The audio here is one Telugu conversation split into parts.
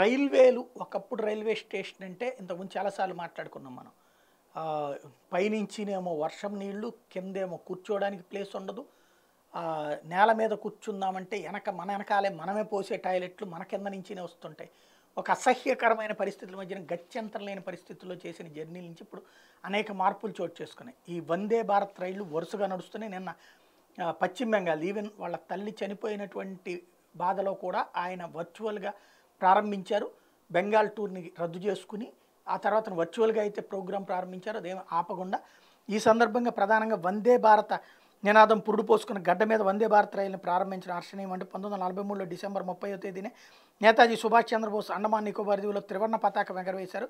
రైల్వేలు ఒకప్పుడు రైల్వే స్టేషన్ అంటే ఇంతకుముందు చాలాసార్లు మాట్లాడుకున్నాం మనం పైనుంచినేమో వర్షం నీళ్లు కిందేమో కూర్చోవడానికి ప్లేస్ ఉండదు నేల మీద కూర్చుందామంటే వెనక మన వెనకాలే మనమే పోసే టాయిలెట్లు మన కింద నుంచినే వస్తుంటాయి ఒక అసహ్యకరమైన పరిస్థితుల మధ్యన గత్యంతరం లేని పరిస్థితుల్లో చేసిన జర్నీ నుంచి ఇప్పుడు అనేక మార్పులు చోటు చేసుకున్నాయి ఈ వందే భారత్ రైళ్లు వరుసగా నడుస్తున్నాయి నిన్న పశ్చిమ బెంగాల్ ఈవెన్ వాళ్ళ తల్లి చనిపోయినటువంటి బాధలో కూడా ఆయన వర్చువల్గా ప్రారంభించారు బెంగాల్ టూర్ని రద్దు చేసుకుని ఆ తర్వాత వర్చువల్గా అయితే ప్రోగ్రాం ప్రారంభించారు అదేమి ఆపకుండా ఈ సందర్భంగా ప్రధానంగా వందే భారత నినాదం పురుడు పోసుకున్న గడ్డ మీద వందే భారత్ రైలును ప్రారంభించిన హర్షణీయం అంటే పంతొమ్మిది వందల నలభై మూడులో డిసెంబర్ ముప్పైవ తేదీనే నేతాజీ సుభాష్ చంద్రబోస్ అండమాన్ నికోబార్ దీవులో త్రివర్ణ పతాకం ఎగరవేశారు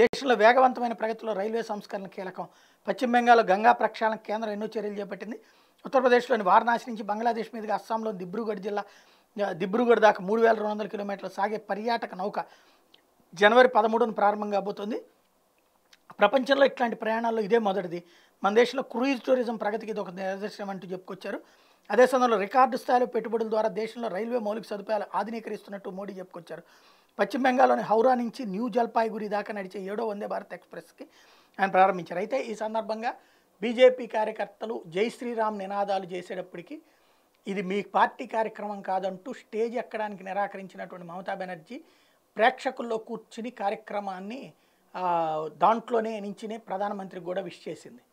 దేశంలో వేగవంతమైన ప్రగతిలో రైల్వే సంస్కరణ కీలకం పశ్చిమ బెంగాల్లో గంగా ప్రక్షాళన కేంద్రం ఎన్నో చర్యలు చేపట్టింది ఉత్తరప్రదేశ్లోని వారణాసి నుంచి బంగ్లాదేశ్ మీదుగా అస్సాంలోని దిబ్రూగఢ్ జిల్లా దిబ్రూగఢ్ దాకా మూడు వేల రెండు వందల కిలోమీటర్లు సాగే పర్యాటక నౌక జనవరి పదమూడున ప్రారంభం కాబోతుంది ప్రపంచంలో ఇట్లాంటి ప్రయాణాల్లో ఇదే మొదటిది మన దేశంలో క్రూయిజ్ టూరిజం ప్రగతికి ఇది ఒక నిదర్శనం అంటూ చెప్పుకొచ్చారు అదే సమయంలో రికార్డు స్థాయిలో పెట్టుబడుల ద్వారా దేశంలో రైల్వే మౌలిక సదుపాయాలు ఆధునీకరిస్తున్నట్టు మోడీ చెప్పుకొచ్చారు పశ్చిమ బెంగాల్లోని హౌరా నుంచి న్యూ జల్పాయిగురి దాకా నడిచే ఏడో వందే భారత్ ఎక్స్ప్రెస్కి ఆయన ప్రారంభించారు అయితే ఈ సందర్భంగా బీజేపీ కార్యకర్తలు జై శ్రీరామ్ నినాదాలు చేసేటప్పటికీ ఇది మీ పార్టీ కార్యక్రమం కాదంటూ స్టేజ్ ఎక్కడానికి నిరాకరించినటువంటి మమతా బెనర్జీ ప్రేక్షకుల్లో కూర్చుని కార్యక్రమాన్ని దాంట్లోనే నించినే ప్రధానమంత్రికి కూడా విష్ చేసింది